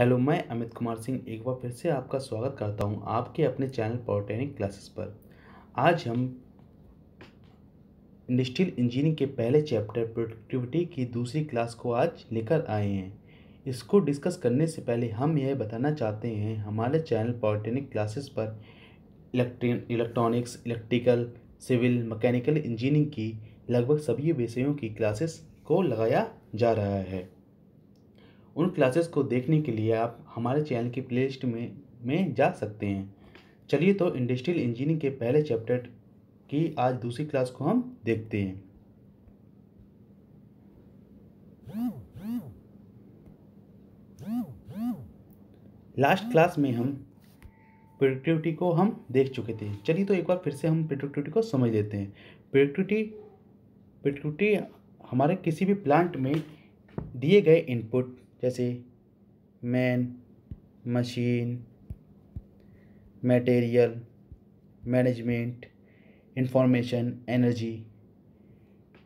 Hello मैं अमित कुमार सिंह एक बार फिर से आपका स्वागत करता हूं आपके अपने चैनल पॉलिटेक्निक क्लासेस पर आज हम इंडस्ट्रियल इंजीनियरिंग के पहले चैप्टर प्रोडक्टिविटी की दूसरी क्लास को आज लेकर आए हैं इसको डिस्कस करने से पहले हम यह बताना चाहते हैं हमारे चैनल पॉलिटेक्निक क्लासेस पर electronics electrical civil mechanical engineering की लगभग सभी विषयों की क्लासेस को लगाया जा रहा है उन क्लासेस को देखने के लिए आप हमारे चैनल की प्लेलिस्ट में में जा सकते हैं चलिए तो इंडस्ट्रियल इंजीनियरिंग के पहले चैप्टर की आज दूसरी क्लास को हम देखते हैं लास्ट क्लास में हम प्रोडक्टिविटी को हम देख चुके थे चलिए तो एक बार फिर से हम प्रोडक्टिविटी को समझ लेते हैं प्रोडक्टिविटी प्रोडक्टिविटी हमारे किसी भी प्लांट में दिए गए इनपुट जैसे man machine material management information energy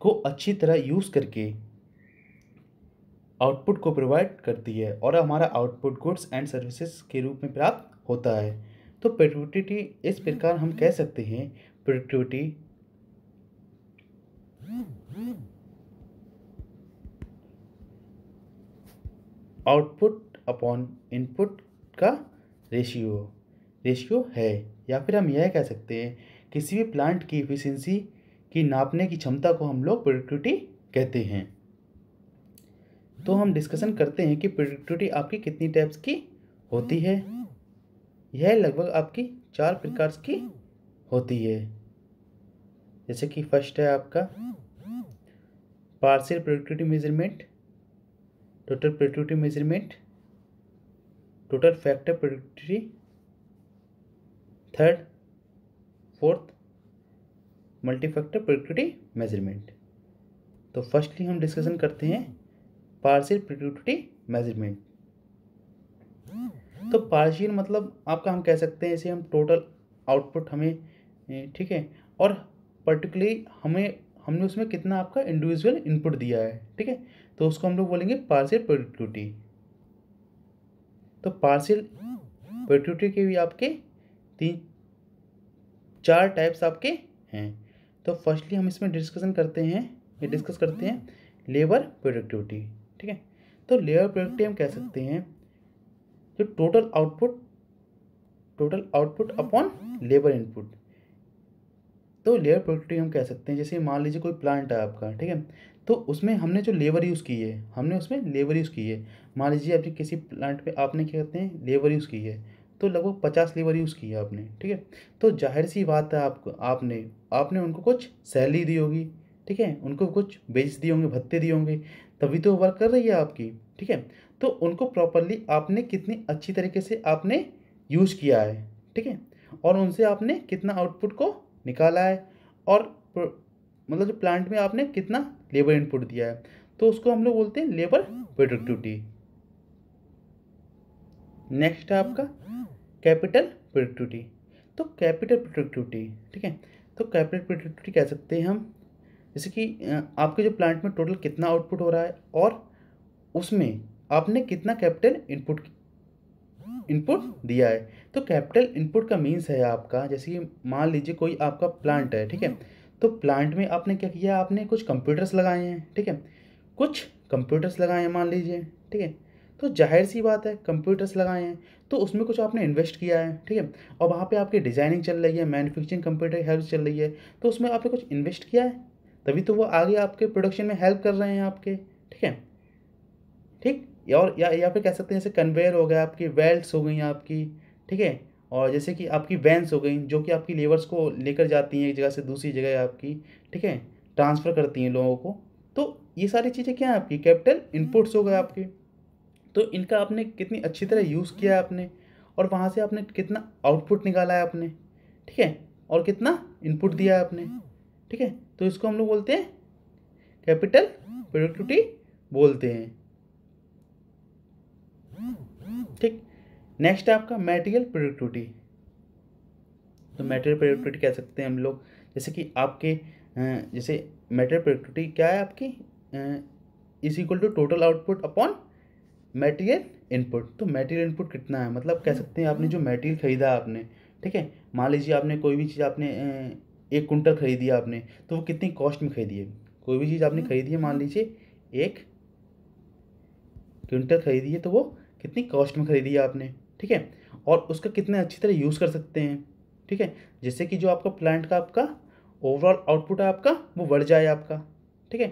को अच्छी तरह यूज़ करके आउटपुट को प्रोवाइड करती है और हमारा आउटपुट गुड्स एंड सर्विसेज के रूप में प्राप्त होता है तो प्रोडक्टिविटी इस प्रकार हम कह सकते हैं प्रोडक्टिविटी आउटपुट अपॉन इनपुट का रेशियो रेशियो है या फिर हम यह कह सकते हैं किसी भी प्लांट की इफिशेंसी की नापने की क्षमता को हम लोग प्रोडक्टिविटी कहते हैं तो हम डिस्कशन करते हैं कि प्रोडक्टिविटी आपकी कितनी टाइप्स की होती है यह लगभग आपकी चार प्रकार की होती है जैसे कि फर्स्ट है आपका partial productivity measurement total productivity measurement total factor productivity third fourth multifactor productivity measurement तो फर्स्टली हम डिस्कशन करते हैं पार्शियल प्रोडक्टिविटी मेजरमेंट तो पार्शियल मतलब आपका हम कह सकते हैं इसे हम टोटल आउटपुट हमें ठीक है और पर्टिकुलरली हमें हमने उसमें कितना आपका इंडिविजुअल इनपुट दिया है ठीक है तो उसको हम लोग बोलेंगे पार्सियल प्रोडक्टिविटी तो पार्सियल प्रोडक्टिविटी के भी आपके तीन चार टाइप्स आपके हैं तो फर्स्टली हम इसमें डिस्कशन करते हैं ये डिस्कस करते हैं लेबर प्रोडक्टिविटी ठीक है तो लेबर प्रोडक्टिविटी हम कह सकते हैं जो total output total output upon labour input तो लेबर प्रोडक्टिविटी हम कह सकते हैं जैसे मान लीजिए कोई प्लांट है आपका ठीक है तो उसमें हमने जो लेबर यूज़ की है हमने उसमें लेबर यूज़ की है मान लीजिए आपने किसी प्लांट पे आपने क्या कहते हैं लेबर यूज़ की है तो लगभग पचास लेबर यूज़ की है आपने ठीक है तो जाहिर सी बात है आपको आपने आपने उनको कुछ सैलरी दी होगी ठीक है उनको कुछ बेच दिए होंगे भत्ते दिए होंगे तभी तो वर्क कर रही है आपकी ठीक है तो उनको प्रॉपरली आपने कितनी अच्छी तरीके से आपने यूज़ किया है ठीक है और उनसे आपने कितना आउटपुट को निकाला है और मतलब जो प्लांट में आपने कितना लेबर इनपुट दिया है तो उसको हम लोग बोलते हैं लेबर प्रोडक्टिविटी नेक्स्ट है आपका कैपिटल प्रोडक्टिविटी तो कैपिटल प्रोडक्टिविटी ठीक है तो कैपिटल प्रोडक्टिविटी कह सकते हैं हम जैसे कि आपके जो प्लांट में टोटल कितना आउटपुट हो रहा है और उसमें आपने कितना कैपिटल इनपुट इनपुट दिया है तो कैपिटल इनपुट का मीन्स है आपका जैसे कि मान लीजिए कोई आपका प्लांट है ठीक है तो प्लांट में आपने क्या किया आपने कुछ कंप्यूटर्स लगाए हैं ठीक है कुछ कंप्यूटर्स लगाए हैं मान लीजिए ठीक है तो जाहिर सी बात है कंप्यूटर्स लगाए हैं तो उसमें कुछ आपने इन्वेस्ट किया है ठीक है और वहाँ पे आपकी डिज़ाइनिंग चल रही है मैन्युफैक्चरिंग कंप्यूटर हेल्प चल रही है तो उसमें आपने कुछ इन्वेस्ट किया है तभी तो वो आगे आपके प्रोडक्शन में हेल्प कर रहे हैं आपके ठीक है ठीक और या या फिर कह सकते हैं जैसे कन्वेयर हो गया आपकी वेल्ट्स हो गई आपकी ठीक है और जैसे कि आपकी वैंस हो गई जो कि आपकी लेबर्स को लेकर जाती हैं एक जगह से दूसरी जगह आपकी ठीक है ट्रांसफ़र करती हैं लोगों को तो ये सारी चीज़ें क्या हैं आपकी कैपिटल इनपुट्स हो गए आपके तो इनका आपने कितनी अच्छी तरह यूज़ किया है आपने और वहाँ से आपने कितना आउटपुट निकाला है आपने ठीक है और कितना इनपुट दिया है आपने ठीक है तो इसको हम लोग बोलते हैं कैपिटल प्रोडक्टिविटी बोलते हैं ठीक नेक्स्ट है आपका मेटेरियल प्रोडक्टिविटी तो मेटेरियल प्रोडक्टिविटी कह सकते हैं हम लोग जैसे कि आपके जैसे मेटेरियल प्रोडक्टिविटी क्या है आपकी is equal to total output upon material input तो मेटेरियल इनपुट कितना है मतलब कह सकते हैं आपने जो मेटेरियल खरीदा आपने ठीक है मान लीजिए आपने कोई भी चीज़ आपने एक कुंटल खरीदी आपने तो वो कितनी कॉस्ट में खरीदी है कोई भी चीज़ आपने खरीदी है मान लीजिए एक क्विंटल खरीदी है तो वो कितनी कॉस्ट में खरीदी है आपने ठीक है और उसका कितने अच्छी तरह यूज़ कर सकते हैं ठीक है जिससे कि जो आपका प्लांट का आपका ओवरऑल आउटपुट है आपका वो बढ़ जाए आपका ठीक है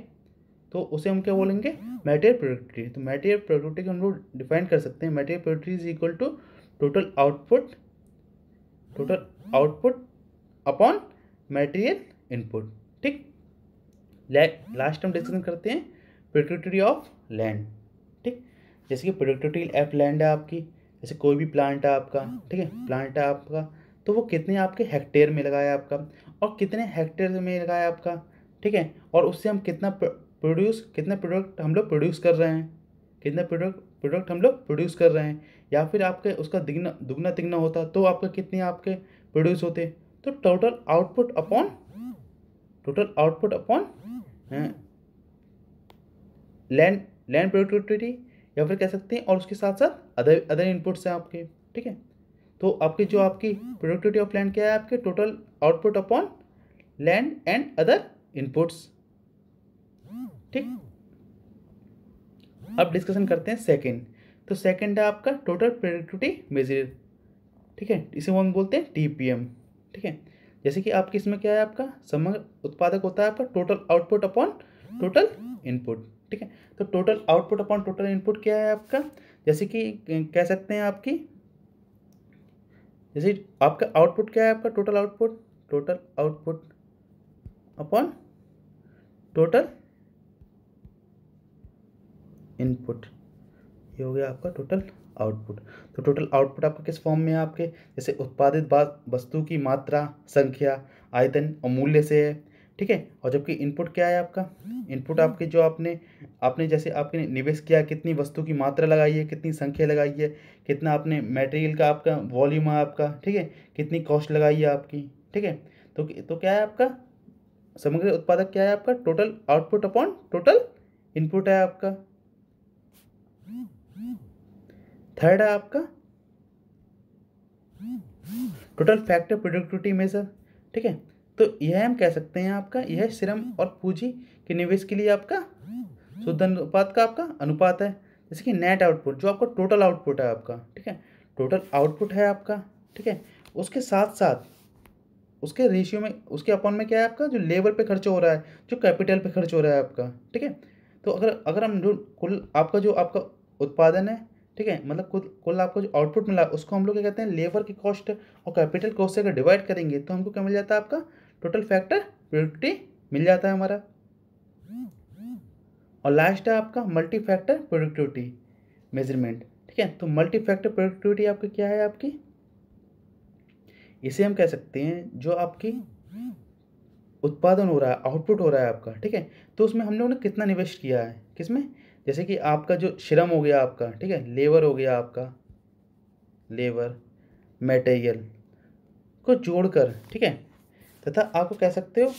तो उसे हम क्या बोलेंगे मेटेरियल प्रोडक्टिविटी तो मेटेरियल प्रोडक्टिविटी हम लोग डिफाइन कर सकते हैं material productivity is equal to total output total output upon material input ठीक लास्ट हम डिस्कशन करते हैं प्रोडक्टिविटी ऑफ लैंड जैसे कि प्रोडक्टिविटी एफ लैंड है आपकी जैसे कोई भी प्लांट है आपका ठीक है प्लांट है आपका तो वो कितने आपके हेक्टेयर में लगाया आपका और कितने हेक्टेयर में लगाया आपका ठीक है और उससे हम कितना प्रोड्यूस कितना प्रोडक्ट हम लोग प्रोड्यूस कर रहे हैं कितना प्रोडक्ट प्रोडक्ट हम लोग प्रोड्यूस कर रहे हैं या फिर आपके उसका दिगना दुगना तिगना होता तो आपके कितने आपके प्रोड्यूस होते तो total output upon total output upon land land productivity या फिर कह सकते हैं और उसके साथ साथ अदर अदर इनपुट्स हैं आपके ठीक है तो आपकी जो आपकी प्रोडक्टिविटी ऑफ लैंड क्या है आपके total output upon land and other inputs ठीक अब डिस्कशन करते हैं सेकंड तो सेकंड है आपका टोटल प्रोडक्टिविटी मेजर ठीक है इसे हम बोलते हैं टीपीएम ठीक है जैसे कि आपके इसमें क्या है आपका समग्र उत्पादक होता है आपका total output upon total input ठीक है तो total output upon total input क्या है आपका जैसे कि कह सकते हैं आपकी जैसे आपका आउटपुट क्या है आपका total output total output upon total input ये हो गया आपका टोटल आउटपुट तो टोटल आउटपुट आपका किस फॉर्म में है आपके जैसे उत्पादित वस्तु की मात्रा संख्या आयतन और मूल्य से है ठीक है और जबकि इनपुट क्या है आपका इनपुट आपके जो आपने आपने जैसे आपने निवेश किया कितनी वस्तु की मात्रा लगाई है कितनी संख्या लगाई है कितना आपने मटेरियल का आपका वॉल्यूम है आपका ठीक है कितनी कॉस्ट लगाई है आपकी ठीक है तो तो क्या है आपका समग्र उत्पादक क्या है आपका total output upon total input है आपका थर्ड है आपका टोटल फैक्टर प्रोडक्टिविटी मेजर ठीक है तो यह हम कह सकते हैं आपका यह श्रम और पूंजी के निवेश के लिए आपका शुद्ध अनुपात का आपका अनुपात है जैसे कि नेट आउटपुट जो आपका टोटल आउटपुट है आपका ठीक है टोटल आउटपुट है आपका ठीक है उसके साथ साथ उसके रेशियो में उसके अपॉन में क्या है आपका जो लेबर पे खर्च हो रहा है जो कैपिटल पे खर्च हो रहा है आपका ठीक है तो अगर अगर हम जो कुल आपका जो आपका उत्पादन है ठीक है मतलब कुल कुल आपको जो आउटपुट मिला उसको हम लोग क्या कहते हैं लेबर की कॉस्ट और कैपिटल कॉस्ट से अगर डिवाइड करेंगे तो हमको क्या मिल जाता है आपका टोटल फैक्टर प्रोडक्टिविटी मिल जाता है हमारा और लास्ट है आपका मल्टी फैक्टर प्रोडक्टिविटी मेजरमेंट ठीक है तो मल्टी फैक्टर प्रोडक्टिविटी आपकी क्या है आपकी इसे हम कह सकते हैं जो आपकी उत्पादन हो रहा है आउटपुट हो रहा है आपका ठीक है तो उसमें हम लोगों ने कितना निवेश किया है किसमें जैसे कि आपका जो श्रम हो गया आपका ठीक है लेबर हो गया आपका लेबर मटेरियल को जोड़कर ठीक है तथा आपको कह सकते हो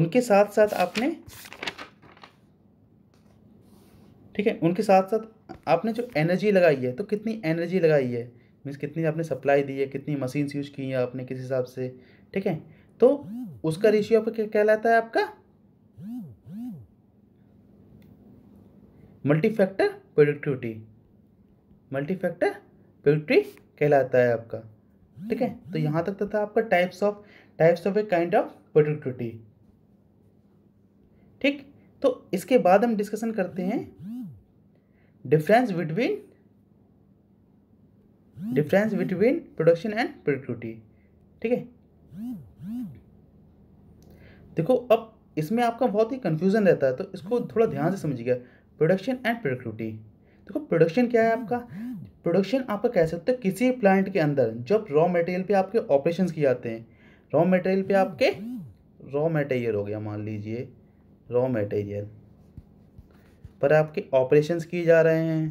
उनके साथ साथ आपने ठीक है उनके साथ साथ आपने जो एनर्जी लगाई है तो कितनी एनर्जी लगाई है मीन्स कितनी आपने सप्लाई दी है कितनी मशीन्स यूज की हैं आपने किस हिसाब से ठीक है तो उसका रेशियो आपका क्या कहलाता है आपका multi factor productivity multi factor productivity कहलाता है आपका ठीक है तो यहाँ तक तो था आपका types of types of a kind of productivity ठीक तो इसके बाद हम डिस्कशन करते हैं difference between difference between production and productivity ठीक है देखो अब इसमें आपका बहुत ही कंफ्यूजन रहता है तो इसको थोड़ा ध्यान से समझिएगा प्रोडक्शन एंड प्रोडक्टिविटी देखो प्रोडक्शन क्या है आपका प्रोडक्शन आपका कह सकते हो किसी प्लांट के अंदर जब रॉ मटेरियल पे आपके ऑपरेशन किए जाते हैं रॉ मटेरियल पे आपके रॉ मटेरियल हो गया मान लीजिए रॉ मटेरियल पर आपके ऑपरेशन किए जा रहे हैं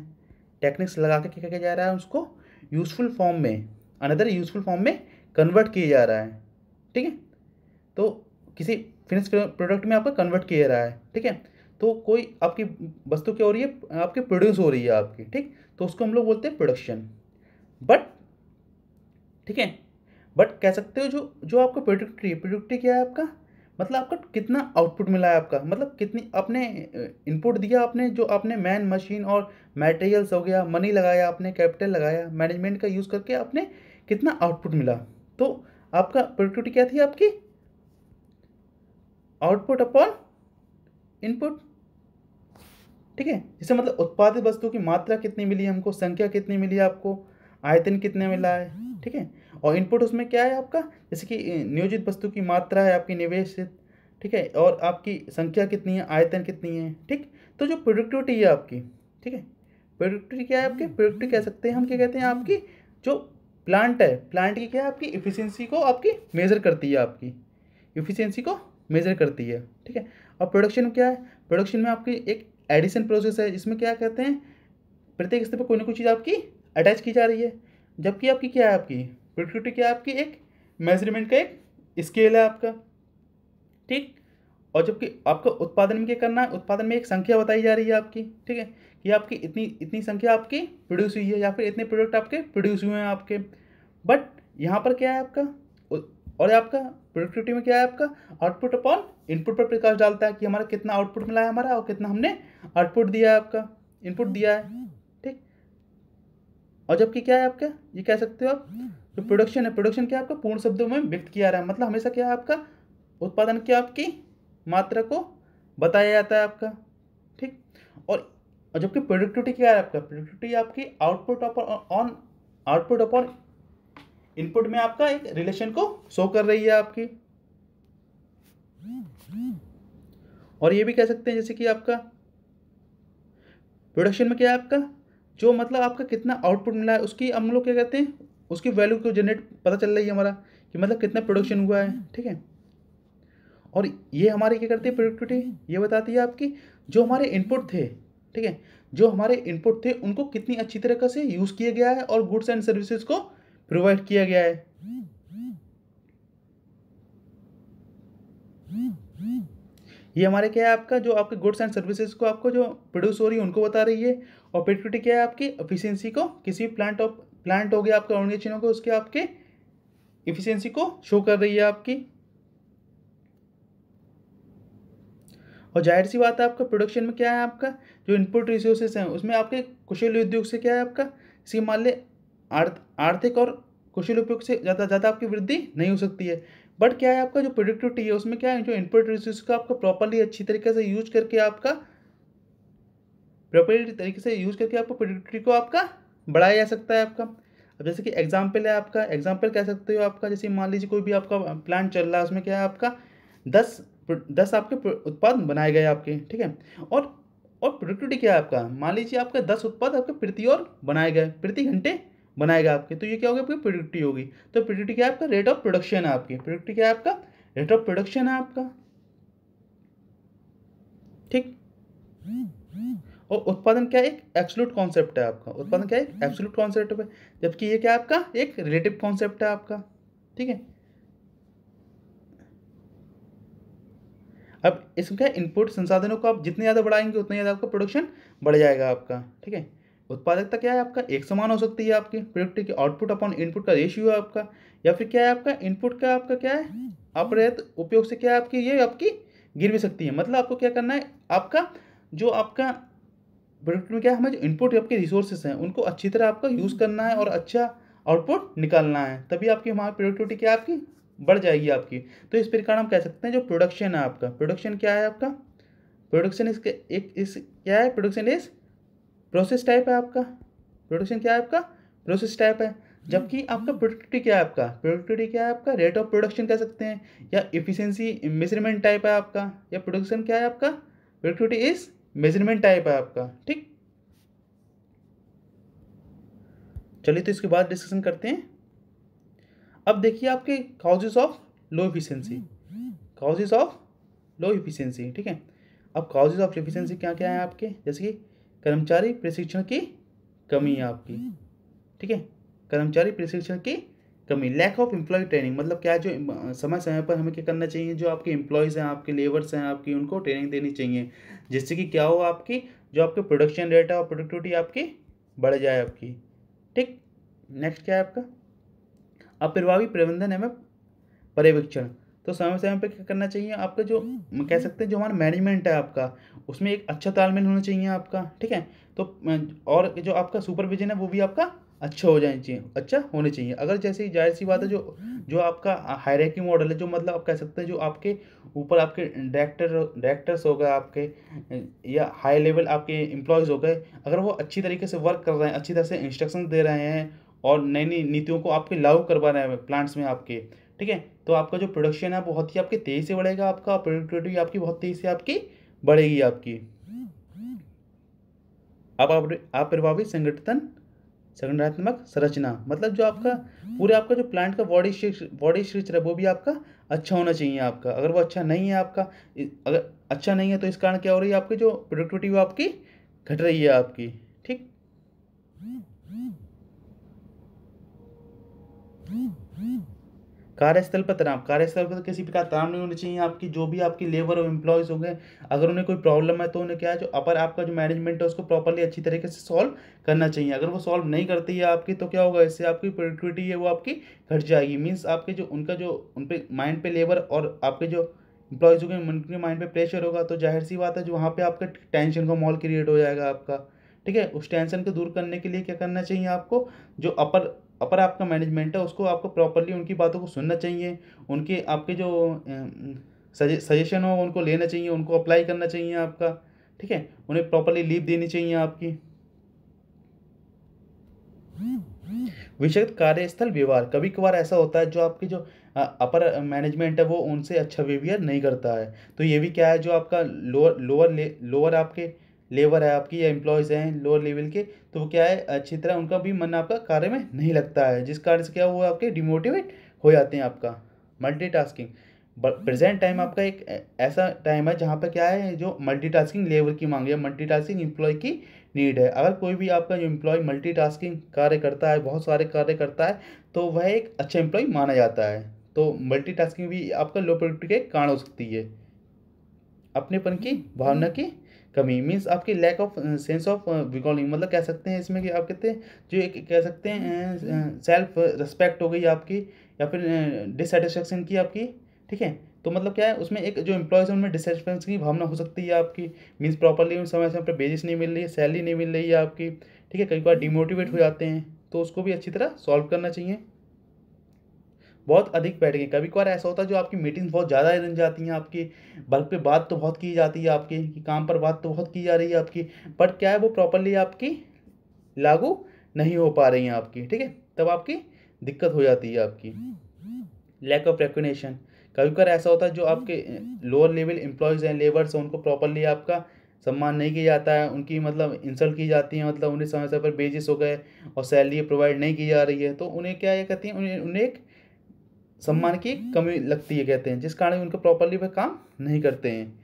टेक्निक्स लगा के क्या किया जा रहा है उसको यूज़फुल फॉर्म में अनदर यूज़फुल फॉर्म में कन्वर्ट किया जा रहा है ठीक है तो किसी फिनिश प्रोडक्ट में आपका कन्वर्ट किया जा रहा है ठीक है तो कोई आपकी वस्तु क्या हो रही है आपकी प्रोड्यूस हो रही है आपकी ठीक तो उसको हम लोग बोलते हैं प्रोडक्शन बट ठीक है बट कह सकते हो जो जो आपका प्रोडक्टिव प्रोडक्टिव क्या है आपका मतलब आपका कितना आउटपुट मिला है आपका मतलब कितनी आपने इनपुट दिया आपने जो आपने मैन मशीन और मटेरियल्स हो गया मनी लगाया आपने कैपिटल लगाया मैनेजमेंट का यूज़ करके आपने कितना आउटपुट मिला तो आपका प्रोडक्टिविटी क्या थी आपकी आउटपुट अपॉन इनपुट ठीक है जैसे मतलब उत्पादित वस्तु की मात्रा कितनी मिली हमको संख्या कितनी मिली आपको आयतन कितने मिला है ठीक है और इनपुट उसमें क्या है आपका जैसे कि नियोजित वस्तु की मात्रा है आपकी निवेश ठीक है और आपकी संख्या कितनी है आयतन कितनी है ठीक तो जो प्रोडक्टिविटी है आपकी ठीक है प्रोडक्टिविटी क्या है आपकी प्रोडक्टिव कह सकते हैं हम क्या कहते हैं आपकी जो प्लांट है प्लांट की क्या है आपकी इफिशियंसी को आपकी मेज़र करती है आपकी इफिशियंसी को मेज़र करती है ठीक है और प्रोडक्शन क्या है प्रोडक्शन में आपकी एक एडिशन प्रोसेस है इसमें क्या कहते हैं प्रत्येक स्तर पर कोई ना कोई चीज़ आपकी अटैच की जा रही है जबकि आपकी क्या है आपकी प्रोडक्टिविटी क्या है आपकी एक मेजरमेंट का एक स्केल है आपका ठीक और जबकि आपको उत्पादन में क्या करना है उत्पादन में एक संख्या बताई जा रही है आपकी ठीक है कि आपकी इतनी इतनी संख्या आपकी प्रोड्यूस हुई है या फिर इतने प्रोडक्ट आपके प्रोड्यूस हुए हैं आपके बट यहाँ पर क्या है आपका और आपका प्रोडक्टिविटी में क्या है आपका आउटपुट अपॉन इनपुट पर प्रकाश डालता है कि हमारा कितना आउटपुट मिला है हमारा और कितना हमने आउटपुट दिया है आपका इनपुट दिया है ठीक और जबकि क्या है आपका ये कह सकते हो आप जो प्रोडक्शन है प्रोडक्शन क्या है आपका पूर्ण शब्दों में व्यक्त किया रहा है मतलब हमेशा क्या है आपका उत्पादन की आपकी मात्रा को बताया जाता है आपका ठीक और जबकि प्रोडक्टिविटी क्या है आपका प्रोडक्टिविटी आपकी output on output upon input में आपका एक रिलेशन को शो कर रही है आपकी और ये भी कह सकते हैं जैसे कि आपका प्रोडक्शन में क्या है आपका जो मतलब आपका कितना आउटपुट मिला है उसकी हम लोग क्या कहते हैं उसकी वैल्यू को जनरेट पता चल रही है हमारा कि मतलब कितना प्रोडक्शन हुआ है ठीक है और ये हमारे क्या करती है प्रोडक्टिविटी ये बताती है आपकी जो हमारे इनपुट थे ठीक है जो हमारे इनपुट थे उनको कितनी अच्छी तरीके से यूज़ किया गया है और गुड्स एंड सर्विसेज को प्रोवाइड किया गया है ये हमारे क्या है आपका जो आपके गुड्स एंड सर्विसेज को आपको जो प्रोड्यूस हो रही है उनको बता रही है और पेट्रिटी क्या है आपकी एफिशिएंसी को किसी प्लांट ऑफ प्लांट हो गया आपका ऑर्गेनाइजेशन हो उसके आपके एफिशिएंसी को शो कर रही है आपकी और जाहिर सी बात है आपका प्रोडक्शन में क्या है आपका जो इनपुट रिसोर्सेज हैं उसमें आपके कुशल उद्योग से क्या है आपका इसी मान लें आर्थ आर्थिक और कुशल उपयोग से ज़्यादा ज़्यादा आपकी वृद्धि नहीं हो सकती है बट क्या है आपका जो प्रोडक्टिविटी है उसमें क्या है जो इनपुट रिसोर्स का आपका प्रॉपरली अच्छी तरीके से यूज करके आपका प्रॉपरली तरीके से यूज करके आपको प्रोडक्टिविटी को आपका बढ़ाया जा सकता है आपका अब जैसे कि एग्जाम्पल है आपका एग्जाम्पल कह सकते हो आपका जैसे मान लीजिए कोई भी आपका प्लान चल रहा है उसमें क्या है आपका दस दस आपके उत्पाद बनाए गए आपके ठीक है और और प्रोडक्टिविटी क्या है आपका मान लीजिए आपका दस उत्पाद आपके प्रति और बनाए गए प्रति घंटे बनाएगा आपके तो ये क्या होगा आपकी प्रोडक्टिविटी होगी तो प्रोडक्टिविटी क्या आपका रेट ऑफ प्रोडक्शन है आपकी प्रोडक्टिविटी क्या आपका रेट ऑफ प्रोडक्शन है आपका ठीक और उत्पादन क्या एक एब्सोल्यूट कॉन्सेप्ट है आपका उत्पादन क्या एक एब्सोल्यूट कॉन्सेप्ट है जबकि ये क्या आपका एक रिलेटिव कॉन्सेप्ट है आपका ठीक है अब इसमें क्या इनपुट संसाधनों को आप जितने ज़्यादा बढ़ाएंगे उतना ज़्यादा आपका प्रोडक्शन बढ़ जाएगा आपका ठीक है उत्पादकता क्या है आपका एक समान हो सकती है आपकी प्रोडक्टिव की आउटपुट अपॉन इनपुट का रेशियो है आपका या फिर क्या है आपका इनपुट का आपका क्या है अपरित उपयोग से क्या है आपकी ये आपकी गिर भी सकती है मतलब आपको क्या करना है आपका जो आपका प्रोडक्ट में क्या है हमें जो इनपुट आपके रिसोर्सेस हैं उनको अच्छी तरह आपका यूज़ करना है और अच्छा आउटपुट निकालना है तभी आपकी हमारी प्रोडक्टिविटी क्या आपकी बढ़ जाएगी आपकी तो इस प्रकार हम कह सकते हैं जो प्रोडक्शन है आपका प्रोडक्शन क्या है आपका प्रोडक्शन इसके एक इस क्या है प्रोडक्शन इज़ प्रोसेस टाइप है आपका प्रोडक्शन क्या है आपका प्रोसेस टाइप है जबकि आपका प्रोडक्टिविटी क्या है आपका प्रोडक्टिविटी क्या है आपका रेट ऑफ प्रोडक्शन कह सकते हैं या इफिशियंसी मेजरमेंट टाइप है आपका या प्रोडक्शन क्या है आपका प्रोडक्टिविटी इज मेजरमेंट टाइप है आपका ठीक चलिए तो इसके बाद डिस्कशन करते हैं अब देखिए आपके causes of low efficiency causes of low efficiency ठीक है अब काउजेज ऑफ इफिशेंसी क्या क्या है आपके जैसे कि कर्मचारी प्रशिक्षण की कमी है आपकी ठीक है कर्मचारी प्रशिक्षण की कमी लैक ऑफ एम्प्लॉय ट्रेनिंग मतलब क्या है जो समय समय पर हमें क्या करना चाहिए जो आपके एम्प्लॉयज़ हैं आपके लेबर्स हैं आपकी उनको ट्रेनिंग देनी चाहिए जिससे कि क्या हो आपकी जो आपके प्रोडक्शन रेट है और प्रोडक्टिविटी आपकी बढ़ जाए आपकी ठीक नेक्स्ट क्या है आपका अप्रभावी प्रबंधन एवं पर्यवेक्षण तो समय समय पर क्या करना चाहिए आपका जो कह सकते हैं जो हमारा मैनेजमेंट है आपका उसमें एक अच्छा तालमेल होना चाहिए आपका ठीक है तो और जो आपका सुपरविजन है वो भी आपका अच्छा हो जाना चाहिए अच्छा होने चाहिए अगर जैसे जाहिर सी बात है जो जो आपका हायरकी मॉडल है जो मतलब आप कह सकते हैं जो आपके ऊपर आपके डायरेक्टर डायरेक्टर्स हो गए आपके या हाई लेवल आपके एम्प्लॉयज़ हो गए अगर वो अच्छी तरीके से वर्क कर रहे हैं अच्छी तरह से इंस्ट्रक्शन दे रहे हैं और नई नई नीतियों को आपके लागू करवा रहे हैं प्लांट्स में आपके ठीक है तो आपका जो प्रोडक्शन है बहुत ही आपके तेज़ी से बढ़ेगा आपका प्रोडक्टिविटी आपकी बहुत तेज़ी से आपकी बढ़ेगी आपकी आप आप अप्रभावी संगठन संगठनात्मक संरचना मतलब जो आपका पूरे आपका जो प्लांट का बॉडी बॉडी स्ट्रक्चर है वो भी आपका अच्छा होना चाहिए आपका अगर वो अच्छा नहीं है आपका अगर अच्छा नहीं है तो इस कारण क्या हो रही है आपकी जो प्रोडक्टिविटी वो आपकी घट रही है आपकी ठीक Mm-hmm. कार्यस्थल पर तनाव कार्यस्थल पर किसी प्रकार तनाव नहीं होना चाहिए आपकी जो भी आपकी लेबर और एम्प्लॉयज़ होंगे अगर उन्हें कोई प्रॉब्लम है तो उन्हें क्या है जो अपर आपका जो मैनेजमेंट है उसको प्रॉपरली अच्छी तरीके से सॉल्व करना चाहिए अगर वो सॉल्व नहीं करती है आपकी तो क्या होगा इससे आपकी प्रोडक्टिविटी है वो आपकी घट जाएगी मीन्स आपके जो उनका जो उन पर माइंड पे लेबर और आपके जो एम्प्लॉयज़ होंगे उनके माइंड पे प्रेशर होगा तो जाहिर सी बात है जो वहाँ पे आपका टेंशन का मॉल क्रिएट हो जाएगा आपका ठीक है उस टेंशन को दूर करने के लिए क्या करना चाहिए आपको जो अपर अपर आपका मैनेजमेंट है उसको आपको प्रॉपरली उनकी बातों को सुनना चाहिए उनके आपके जो सजेशन हो उनको लेना चाहिए उनको अप्लाई करना चाहिए आपका ठीक है उन्हें प्रॉपरली लीव देनी चाहिए आपकी विशेष कार्यस्थल व्यवहार कभी कभार ऐसा होता है जो आपके जो अपर मैनेजमेंट है वो उनसे अच्छा बिहेवियर नहीं करता है तो ये भी क्या है जो आपका लोअर लोअर लोअर आपके लेबर है आपकी या एम्प्लॉयज़ हैं लोअर लेवल के तो वो क्या है अच्छी तरह उनका भी मन आपका कार्य में नहीं लगता है जिस कारण से क्या हुआ आपके डिमोटिवेट हो जाते हैं आपका मल्टीटास्किंग प्रेजेंट टाइम आपका एक ऐसा टाइम है जहाँ पर क्या है जो मल्टीटास्किंग लेबर की मांग है मल्टीटास्किंग एम्प्लॉय की नीड है अगर कोई भी आपका जो एम्प्लॉय मल्टीटास्किंग कार्य करता है बहुत सारे कार्य करता है तो वह एक अच्छा एम्प्लॉय माना जाता है तो मल्टीटास्किंग भी आपका लो प्रोडक्टिविटी के कारण हो सकती है अपनेपन की भावना की कमी मीन्स आपकी lack of sense of recalling मतलब कह सकते हैं इसमें कि आप कहते हैं जो एक कह सकते हैं सेल्फ uh, रिस्पेक्ट uh, हो गई आपकी या फिर डिससेटिस्फेक्शन uh, की आपकी ठीक है तो मतलब क्या है उसमें एक जो एम्प्लॉयज़ है उनमें डिससेटिस्फेक्शन की भावना हो सकती है आपकी मीन्स प्रॉपरली समय समय पर बेजिस नहीं मिल रही है सैलरी नहीं मिल रही है आपकी ठीक है कई बार डिमोटिवेट हो जाते हैं तो उसको भी अच्छी तरह सॉल्व करना चाहिए बहुत अधिक बैठ गए कभी कभार ऐसा होता है जो आपकी मीटिंग्स बहुत ज़्यादा रन जाती हैं आपकी बल्क पे बात तो बहुत की जाती है आपकी काम पर बात तो बहुत की जा रही है आपकी बट क्या है वो प्रॉपरली आपकी लागू नहीं हो पा रही हैं आपकी ठीक है तब आपकी दिक्कत हो जाती है आपकी लैक ऑफ रेकोनेशन कभी कभार ऐसा होता है जो आपके लोअर लेवल एम्प्लॉयज़ हैं लेबर्स हैं उनको प्रॉपरली आपका सम्मान नहीं किया जाता है उनकी मतलब इंसल्ट की जाती है मतलब उन्हें समय समय पर बेजिस हो गए और सैलरी प्रोवाइड नहीं की जा रही है तो उन्हें क्या ये कहती हैं उन्हें उन्हें एक सम्मान की कमी लगती है कहते हैं जिस कारण उनके प्रॉपरली वह काम नहीं करते हैं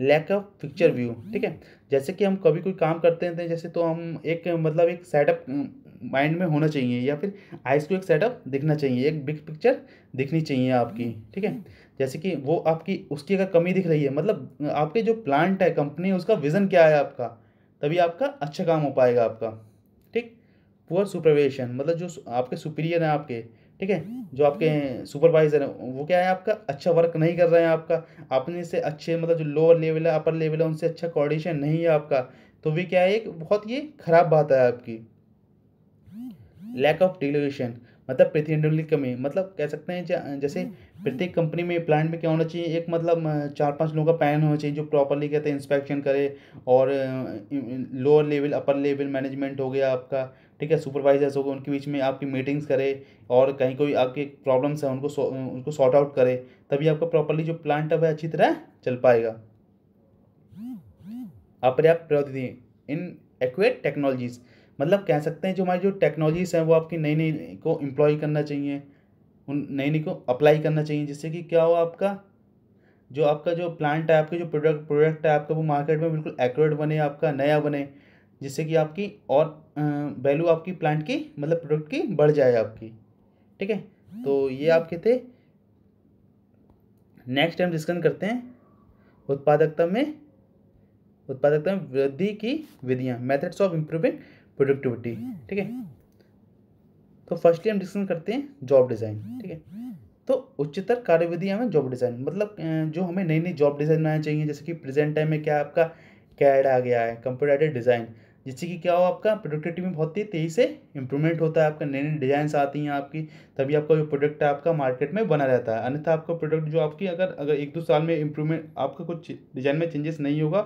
लैक ऑफ पिक्चर व्यू ठीक है जैसे कि हम कभी कोई काम करते हैं तो जैसे तो हम एक मतलब एक सेटअप माइंड में होना चाहिए या फिर आइस को एक सेटअप दिखना चाहिए एक बिग पिक्चर दिखनी चाहिए आपकी ठीक है जैसे कि वो आपकी उसकी अगर कमी दिख रही है मतलब आपके जो प्लांट है कंपनी उसका विज़न क्या है आपका तभी आपका अच्छा काम हो पाएगा आपका ठीक पुअर सुपरवेशन मतलब जो आपके सुपीरियर हैं आपके ठीक है जो आपके सुपरवाइजर हम्म। हैं वो क्या है आपका अच्छा वर्क नहीं कर रहे हैं आपका आपने से अच्छे मतलब जो लोअर लेवल है अपर लेवल है उनसे अच्छा कोऑर्डिनेशन नहीं है आपका तो भी क्या है एक बहुत ये खराब बात है आपकी लैक ऑफ डिलीगेशन मतलब प्रतिनिधित्व की कमी मतलब कह सकते हैं जैसे हम्म। प्रत्येक कंपनी में प्लांट में क्या होना चाहिए एक मतलब चार पांच लोगों का पैन होना चाहिए जो प्रॉपरली कहते हैं इंस्पेक्शन करे और lower level upper level management हो गया आपका ठीक है सुपरवाइजर्स हो गए उनके बीच में आपकी मीटिंग्स करे और कहीं कोई आपके प्रॉब्लम्स हैं उनको उनको सॉर्ट आउट करे तभी आपका प्रॉपरली जो प्लांट है वह अच्छी तरह चल पाएगा अपर्याप्त प्रौद्योगिकी इन एक्ट टेक्नोलॉजीज़ मतलब कह सकते हैं जो हमारी जो टेक्नोलॉजीज़ हैं वो आपकी नई नई को इम्प्लॉय करना चाहिए उन नई नई को अप्लाई करना चाहिए जिससे कि क्या हो आपका जो आपका जो प्लांट है आपके जो प्रोडक्ट प्रोडक्ट है आपका वो मार्केट में बिल्कुल एक्यूरेट बने आपका नया बने जिससे कि आपकी और वैल्यू आपकी प्लांट की मतलब प्रोडक्ट की बढ़ जाए आपकी ठीक है तो ये आपके थे नेक्स्ट टाइम डिस्कस करते हैं उत्पादकता में उत्पादकता में वृद्धि की विधियां मेथड्स ऑफ इंप्रूविंग प्रोडक्टिविटी ठीक है तो फर्स्टली हम डिस्कस करते हैं जॉब डिज़ाइन ठीक है तो उच्चतर कार्यविधि हमें जॉब डिज़ाइन मतलब जो हमें नई नई जॉब डिज़ाइन बनाना चाहिए जैसे कि प्रेजेंट टाइम में क्या आपका कैड आ गया है कंप्यूटर डिज़ाइन जिससे कि क्या हो आपका प्रोडक्टिविटी में बहुत ही तेज़ी से इम्प्रूवमेंट होता है आपका नए नए डिज़ाइंस आती हैं आपकी तभी आपका जो प्रोडक्ट है आपका मार्केट में बना रहता है अन्यथा आपका प्रोडक्ट जो आपकी अगर अगर एक दो साल में इंप्रूवमेंट आपका कुछ डिज़ाइन में चेंजेस नहीं होगा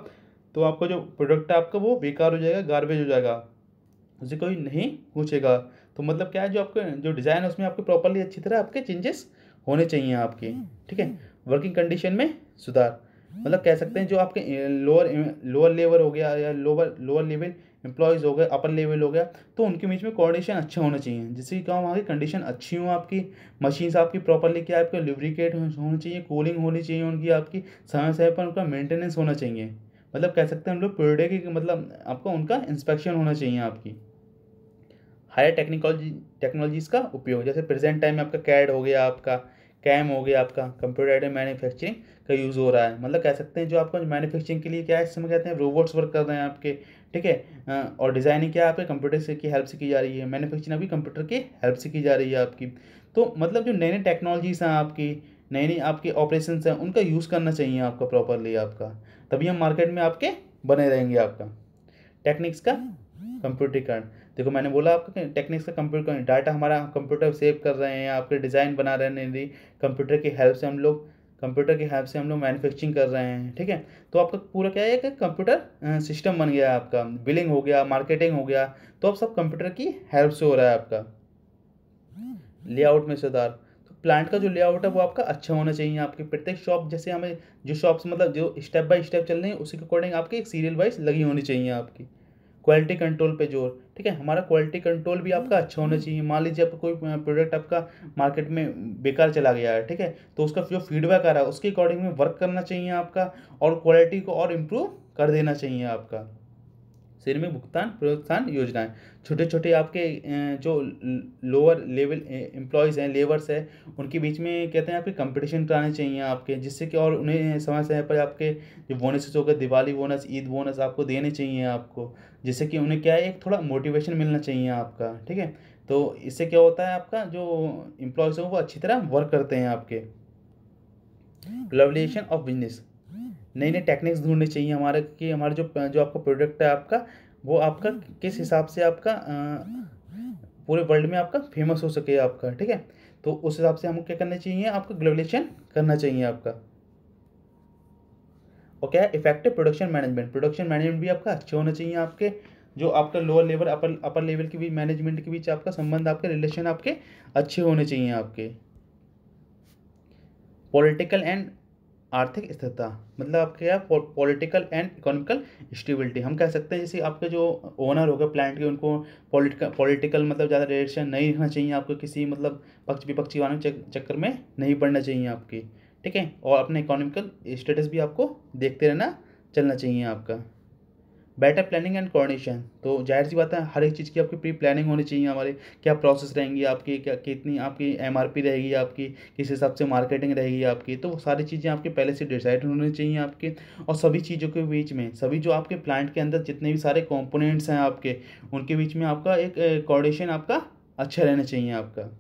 तो आपका जो प्रोडक्ट है आपका वो बेकार हो जाएगा गार्बेज हो जाएगा उसे कोई नहीं पूछेगा तो मतलब क्या है जो आपके जो डिज़ाइन है उसमें आपके प्रॉपरली अच्छी तरह आपके चेंजेस होने चाहिए आपके ठीक है वर्किंग हम्म। कंडीशन में सुधार मतलब कह सकते हैं जो आपके लोअर लोअर लेवल हो गया या लोअर लोअर लेवल एम्प्लॉयज़ हो गए अपर लेवल हो गया तो उनके बीच में कोऑर्डिनेशन अच्छा होना चाहिए जिससे क्या वहाँ की कंडीशन अच्छी हो आपकी मशीन्स आपकी प्रॉपरली क्या आपके लिब्रिकेट होनी चाहिए कूलिंग होनी चाहिए उनकी आपकी समय समय पर उनका मेंटेनेंस होना चाहिए मतलब कह सकते हैं हम लोग पर डे की मतलब आपका उनका इंस्पेक्शन होना चाहिए आपकी हायर टेक्निकोलॉजी टेक्नोलॉजीज़ का उपयोग जैसे प्रेजेंट टाइम में आपका कैड हो गया आपका कैम हो गया आपका कंप्यूटर एडेड मैन्युफैक्चरिंग का यूज़ हो रहा है मतलब कह सकते हैं जो आपको मैन्युफैक्चरिंग के लिए क्या है इसमें कहते हैं रोबोट्स वर्क कर रहे हैं आपके ठीक है और डिज़ाइनिंग क्या आपके कंप्यूटर से की हेल्प से की जा रही है मैन्युफैक्चरिंग अभी कंप्यूटर की हेल्प से की जा रही है आपकी तो मतलब जो नई नई टेक्नोलॉजीज हैं आपकी नई नई आपके ऑपरेशन हैं उनका यूज़ करना चाहिए आपका प्रॉपरली आपका तभी हम मार्केट में आपके बने रहेंगे आपका टेक्निक्स का कंप्यूटरीकरण हम्म। देखो मैंने बोला आपको टेक्निक्स का कंप्यूटर डाटा हमारा कंप्यूटर सेव कर रहे हैं आपके डिज़ाइन बना रहे हैं कंप्यूटर की हेल्प से हम लोग कंप्यूटर की हेल्प से हम लोग मैनुफैक्चरिंग कर रहे हैं ठीक है तो आपका पूरा क्या है कि कंप्यूटर सिस्टम बन गया आपका बिलिंग हो गया मार्केटिंग हो गया तो आप सब कंप्यूटर की हेल्प से हो रहा है आपका लेआउट में सुधार प्लांट तो का जो लेआउट है वो आपका अच्छा होना चाहिए आपकी प्रत्येक शॉप जैसे हमें जो शॉप्स मतलब जो स्टेप बाय स्टेप चल रहे हैं उसी के अकॉर्डिंग आपकी एक सीरियल वाइज लगी होनी चाहिए आपकी क्वालिटी कंट्रोल पे जोर ठीक है हमारा क्वालिटी कंट्रोल भी आपका अच्छा होना चाहिए मान लीजिए आपका कोई प्रोडक्ट आपका मार्केट में बेकार चला गया है ठीक है तो उसका जो फीडबैक आ रहा है उसके अकॉर्डिंग में वर्क करना चाहिए आपका और क्वालिटी को और इम्प्रूव कर देना चाहिए आपका सिर में भुगतान प्रोत्साहन योजनाएं छोटे छोटे आपके जो लोअर लेवल एम्प्लॉयज़ हैं लेबर्स हैं उनके बीच में कहते हैं आपके कंपटीशन कराने चाहिए आपके जिससे कि और उन्हें समय समय पर आपके जो बोनसेस हो गए दिवाली बोनस ईद बोनस आपको देने चाहिए आपको जिससे कि उन्हें क्या है एक थोड़ा मोटिवेशन मिलना चाहिए आपका ठीक है तो इससे क्या होता है आपका जो इम्प्लॉयज़ हैं वो अच्छी तरह वर्क करते हैं आपके ग्लोबलाइजेशन ऑफ बिजनेस नई नई टेक्निक्स ढूंढनी चाहिए हमारे कि हमारे जो जो आपका प्रोडक्ट है आपका वो आपका किस हिसाब से आपका पूरे वर्ल्ड में आपका फेमस हो सके आपका ठीक है तो उस हिसाब से हमको क्या करना चाहिए आपका ग्लोबलेशन करना चाहिए आपका और क्या है effective production management production management भी आपका अच्छे होना चाहिए आपके जो आपका lower level upper upper level के बीच मैनेजमेंट के बीच आपका संबंध आपके रिलेशन आपके अच्छे होने चाहिए आपके पॉलिटिकल एंड आर्थिक स्थिरता मतलब आपके क्या पॉलिटिकल एंड इकोनॉमिकल स्टेबिलिटी हम कह सकते हैं जैसे आपके जो ओनर हो गए प्लांट के उनको पॉलिटिकल पॉलिटिकल मतलब ज़्यादा रिलेशन नहीं रखना चाहिए आपको किसी मतलब पक्ष विपक्ष के चक्कर में नहीं पड़ना चाहिए आपके ठीक है और अपने इकोनॉमिकल स्टेटस भी आपको देखते रहना चलना चाहिए आपका बेटर प्लानिंग एंड कोऑर्डिनेशन तो जाहिर सी बात है हर एक चीज़ की आपकी प्री प्लानिंग होनी चाहिए हमारे क्या प्रोसेस रहेंगी आपकी क्या कितनी आपकी एम रहेगी आपकी किस हिसाब से मार्केटिंग रहेगी आपकी तो वो सारी चीज़ें आपके पहले से डिसाइड होनी चाहिए आपके और सभी चीज़ों के बीच में सभी जो आपके प्लांट के अंदर जितने भी सारे कॉम्पोनेंट्स हैं आपके उनके बीच में आपका एक कोऑर्डिनेशन आपका अच्छा रहना चाहिए आपका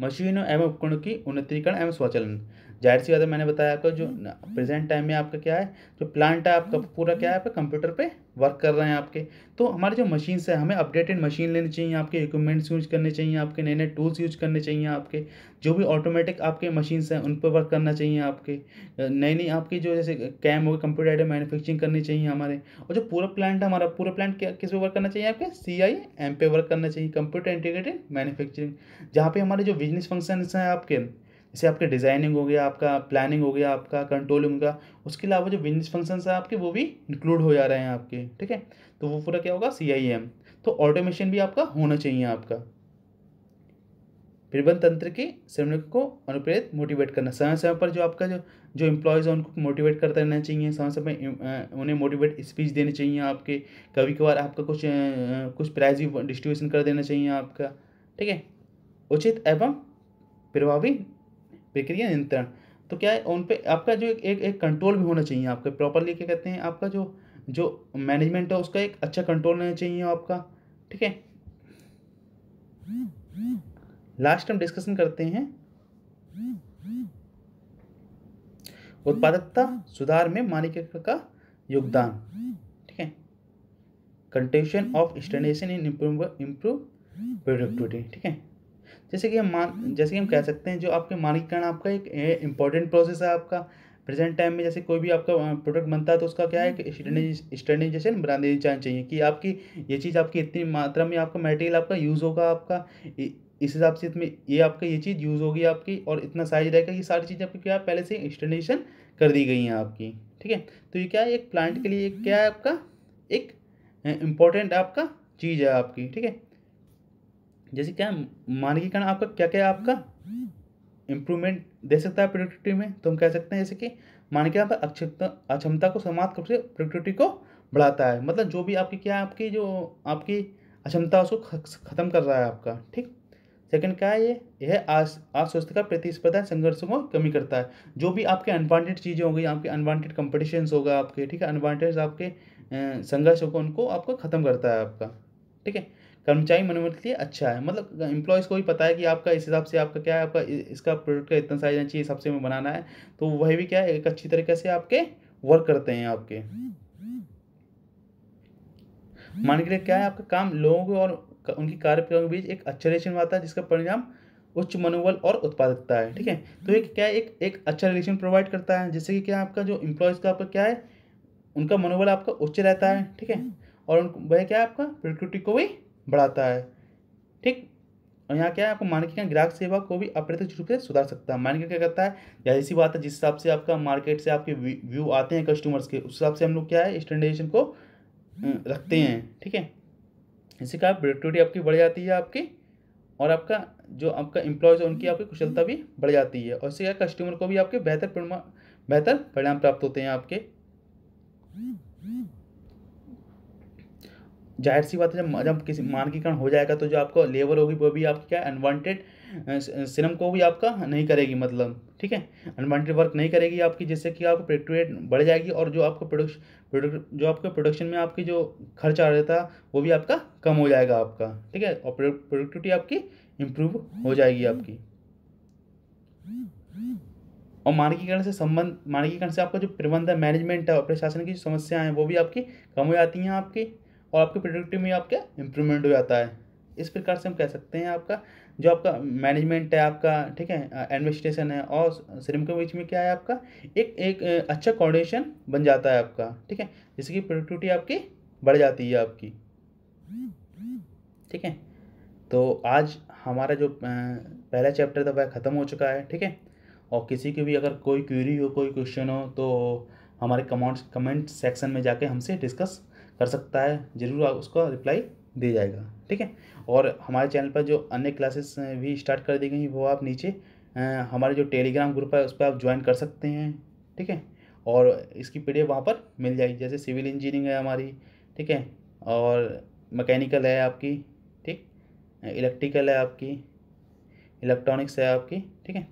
मशीनों एवं उपकरणों की उन्नतीकरण एवं स्वचालन जाहिर सी बात है मैंने बताया आपका जो प्रेजेंट टाइम में आपका क्या है जो प्लांट है आपका पूरा क्या है आपका कंप्यूटर पे वर्क कर रहे हैं आपके तो हमारे जो मशीन्स है हमें अपडेटेड मशीन लेनी चाहिए आपके इक्विपमेंट्स यूज करने चाहिए आपके नए नए टूल्स यूज करने चाहिए आपके जो भी ऑटोमेटिक आपके मशीन्स हैं उन पर वर्क करना चाहिए आपके नई नई आपकी जो जैसे कैम हो कंप्यूटर आइटम मैनुफैक्चरिंग करनी चाहिए हमारे और जो पूरा प्लांट है हमारा पूरा प्लांट किस पे वर्क करना चाहिए आपके सी आई एम पे वर्क करना चाहिए कंप्यूटर इंटीग्रेटेड मैनुफैक्चरिंग जहाँ पे हमारे जो बिजनेस फंक्शन हैं आपके जैसे आपके डिज़ाइनिंग हो गया आपका प्लानिंग हो गया आपका कंट्रोलिंग का उसके अलावा जो बिजनेस फंक्शंस है आपके वो भी इंक्लूड हो जा रहे हैं आपके ठीक है तो वो पूरा क्या होगा सी आई एम तो ऑटोमेशन भी आपका होना चाहिए आपका प्रबंध तंत्र के श्रमिक को अनुप्रेरित मोटिवेट करना समय समय पर जो आपका जो जो एम्प्लॉयज़ है उनको मोटिवेट करते रहना चाहिए समय समय उन्हें मोटिवेट स्पीच देनी चाहिए आपके कभी कभार आपका कुछ कुछ प्राइज भी डिस्ट्रीब्यूशन कर देना चाहिए आपका ठीक है उचित एवं प्रभावी प्रक्रिया नियंत्रण तो क्या है उन पर आपका जो एक एक कंट्रोल भी होना चाहिए आपका प्रॉपरली क्या कहते हैं आपका जो जो मैनेजमेंट है उसका एक अच्छा कंट्रोल होना चाहिए आपका ठीक है लास्ट हम डिस्कशन करते हैं उत्पादकता सुधार में मानकीकरण का योगदान ठीक है कंटेशन ऑफ स्टैंडेशन इन इम्प्रूव इम्प्रूव प्रोडक्टिविटी ठीक है जैसे कि हम मान जैसे कि हम कह सकते हैं जो आपके मानकीकरण आपका एक इम्पॉर्टेंट प्रोसेस है आपका प्रेजेंट टाइम में जैसे कोई भी आपका प्रोडक्ट बनता है तो उसका क्या है कि स्टैंडर्डाइजेशन हम्म। बना देनी चाहिए कि आपकी ये चीज़ आपकी इतनी मात्रा में आपका मटेरियल आपका यूज़ होगा आपका इस हिसाब से इसमें ये आपका ये चीज़ यूज़ होगी आपकी और इतना साइज रहेगा ये सारी चीज़ें आपकी क्या पहले से स्टैंडर्डाइजेशन कर दी गई हैं आपकी ठीक है तो ये क्या है एक प्लांट के लिए क्या है आपका एक इम्पॉर्टेंट आपका चीज़ है आपकी ठीक है जैसे क्या मानकीकरण आपका क्या क्या आपका इम्प्रूवमेंट दे सकता है प्रोडक्टिविटी में तो हम कह सकते हैं जैसे कि मानकीकरण आपका अक्षमता अक्षमता को समाप्त करके प्रोडक्टिविटी को बढ़ाता है मतलब जो भी आपकी क्या आपकी जो आपकी अक्षमता उसको ख़त्म कर रहा है आपका ठीक सेकंड क्या है ये यह अस्वस्थ का प्रतिस्पर्धा संघर्ष को कमी करता है जो भी आपके अनवांटेड चीज़ें होंगी आपके अनवांटेड कंपटिशन होगा आपके ठीक है अनवांटेड आपके संघर्ष होगा उनको आपको ख़त्म करता है आपका ठीक है कर्मचारी मनोबल के लिए अच्छा है मतलब इंप्लॉयज़ को भी पता है कि आपका इस हिसाब से आपका क्या है आपका इसका प्रोडक्ट का इतना साइज चाहिए हिसाब से हमें बनाना है तो वह भी क्या है एक अच्छी तरीके से आपके वर्क करते हैं आपके मान के क्या है आपका काम लोगों को और उनकी कार्यप्रक्रिया के बीच एक अच्छा रिलेशन आता है जिसका परिणाम उच्च मनोबल और उत्पादकता है ठीक है तो एक क्या है एक एक अच्छा रिलेशन प्रोवाइड करता है जिससे कि क्या आपका जो इम्प्लॉयज़ का आपका क्या है उनका मनोबल आपका उच्च रहता है ठीक है और उन वह क्या है आपका प्रकृति को भी बढ़ाता है ठीक और यहाँ क्या है आपको मार्केट का ग्राहक सेवा को भी अप्रत्यक्ष रूप से सुधार सकता है मार्केट क्या करता है या ऐसी बात है जिस हिसाब से आपका मार्केट से आपके व्यू आते हैं कस्टमर्स के उस हिसाब से हम लोग क्या है स्टैंडर्डाइजेशन को रखते हैं ठीक है इससे क्या प्रोडक्टिविटी आपकी बढ़ जाती है आपकी और आपका जो आपका एम्प्लॉयज़ है उनकी आपकी कुशलता भी बढ़ जाती है और इससे क्या कस्टमर को भी आपके बेहतर बेहतर परिणाम प्राप्त होते हैं आपके जाहिर सी बात है जब जब किसी मानकीकरण हो जाएगा तो जो आपको लेबर होगी वो भी आपकी क्या अनवांटेड सिनम को भी आपका नहीं करेगी मतलब ठीक है अनवांटेड वर्क नहीं करेगी आपकी जिससे कि आपको प्रोडक्ट बढ़ जाएगी और जो आपको प्रोडक्शन जो आपके प्रोडक्शन में आपकी जो खर्च आ रहा था वो भी आपका कम हो जाएगा आपका ठीक है और प्रोडक्टिविटी आपकी इम्प्रूव हो जाएगी आपकी और मानकीकरण से संबंध मानकीकरण से आपका जो प्रबंधन मैनेजमेंट है और प्रशासन की जो समस्याएं हैं वो भी आपकी कम हो जाती हैं आपकी और आपके प्रोडक्टिव में आपके इम्प्रूवमेंट हो जाता है इस प्रकार से हम कह सकते हैं आपका जो आपका मैनेजमेंट है आपका ठीक है एडमिनिस्ट्रेशन है और श्रम के बीच में क्या है आपका एक एक अच्छा कोऑर्डिनेशन बन जाता है आपका ठीक है जिससे कि प्रोडक्टिविटी आपकी बढ़ जाती है आपकी ठीक है तो आज हमारा जो पहला चैप्टर था वह ख़त्म हो चुका है ठीक है और किसी की भी अगर कोई क्यूरी हो कोई क्वेश्चन हो तो हमारे कमेंट कमेंट सेक्शन में जाके हमसे डिस्कस कर सकता है ज़रूर उसका रिप्लाई दे जाएगा ठीक है और हमारे चैनल पर जो अन्य क्लासेस भी स्टार्ट कर दी गई वो आप नीचे हमारे जो टेलीग्राम ग्रुप है उस पर आप ज्वाइन कर सकते हैं ठीक है और इसकी पी वहाँ पर मिल जाएगी जैसे सिविल इंजीनियरिंग है हमारी ठीक है और मैकेनिकल है आपकी ठीक इलेक्ट्रिकल है आपकी इलेक्ट्रॉनिक्स है आपकी ठीक है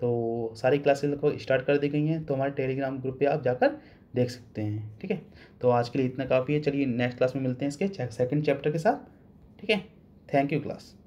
तो सारी क्लासेस को स्टार्ट कर दी गई हैं तो हमारे टेलीग्राम ग्रुप पे आप जाकर देख सकते हैं ठीक है तो आज के लिए इतना काफ़ी है चलिए नेक्स्ट क्लास में मिलते हैं इसके सेकंड चैप्टर के साथ ठीक है थैंक यू क्लास